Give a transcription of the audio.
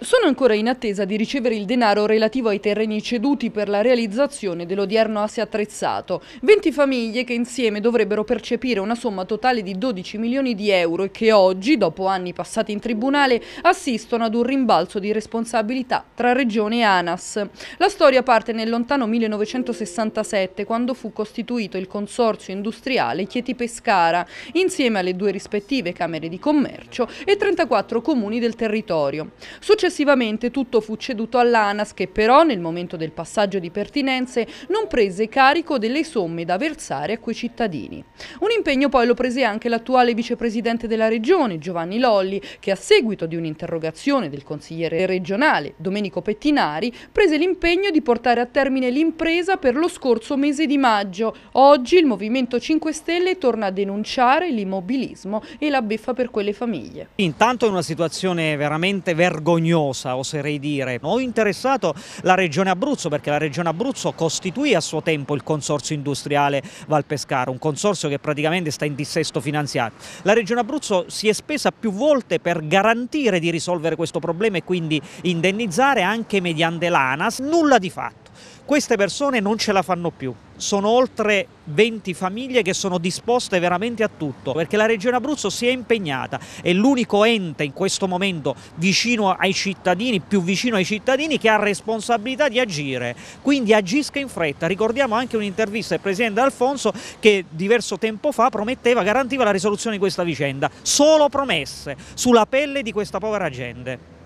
Sono ancora in attesa di ricevere il denaro relativo ai terreni ceduti per la realizzazione dell'odierno asse attrezzato. 20 famiglie che insieme dovrebbero percepire una somma totale di 12 milioni di euro e che oggi, dopo anni passati in tribunale, assistono ad un rimbalzo di responsabilità tra Regione e ANAS. La storia parte nel lontano 1967, quando fu costituito il consorzio industriale Chieti Pescara, insieme alle due rispettive Camere di Commercio e 34 comuni del territorio. Successivamente Successivamente tutto fu ceduto all'ANAS che però nel momento del passaggio di pertinenze non prese carico delle somme da versare a quei cittadini. Un impegno poi lo prese anche l'attuale vicepresidente della regione Giovanni Lolli che a seguito di un'interrogazione del consigliere regionale Domenico Pettinari prese l'impegno di portare a termine l'impresa per lo scorso mese di maggio. Oggi il Movimento 5 Stelle torna a denunciare l'immobilismo e la beffa per quelle famiglie. Intanto è una situazione veramente vergognosa vergognosa, oserei dire, ho interessato la Regione Abruzzo perché la Regione Abruzzo costituì a suo tempo il Consorzio Industriale Val Valpescaro, un consorzio che praticamente sta in dissesto finanziario. La Regione Abruzzo si è spesa più volte per garantire di risolvere questo problema e quindi indennizzare anche mediante l'ANAS, nulla di fatto. Queste persone non ce la fanno più. Sono oltre 20 famiglie che sono disposte veramente a tutto, perché la Regione Abruzzo si è impegnata, è l'unico ente in questo momento vicino ai cittadini, più vicino ai cittadini, che ha responsabilità di agire. Quindi agisca in fretta. Ricordiamo anche un'intervista del Presidente Alfonso che diverso tempo fa prometteva, garantiva la risoluzione di questa vicenda. Solo promesse, sulla pelle di questa povera gente.